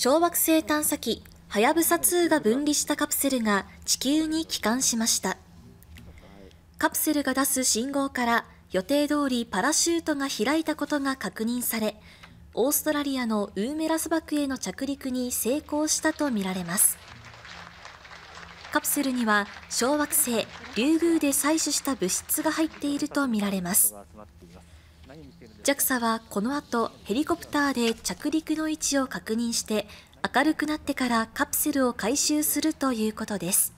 小惑星探査機はやぶさ2が分離したカプセルが地球に帰還しました。カプセルが出す信号から予定通りパラシュートが開いたことが確認され、オーストラリアのウーメラ砂漠への着陸に成功したとみられます。カプセルには小惑星リュウグウで採取した物質が入っているとみられます。JAXA はこの後、ヘリコプターで着陸の位置を確認して、明るくなってからカプセルを回収するということです。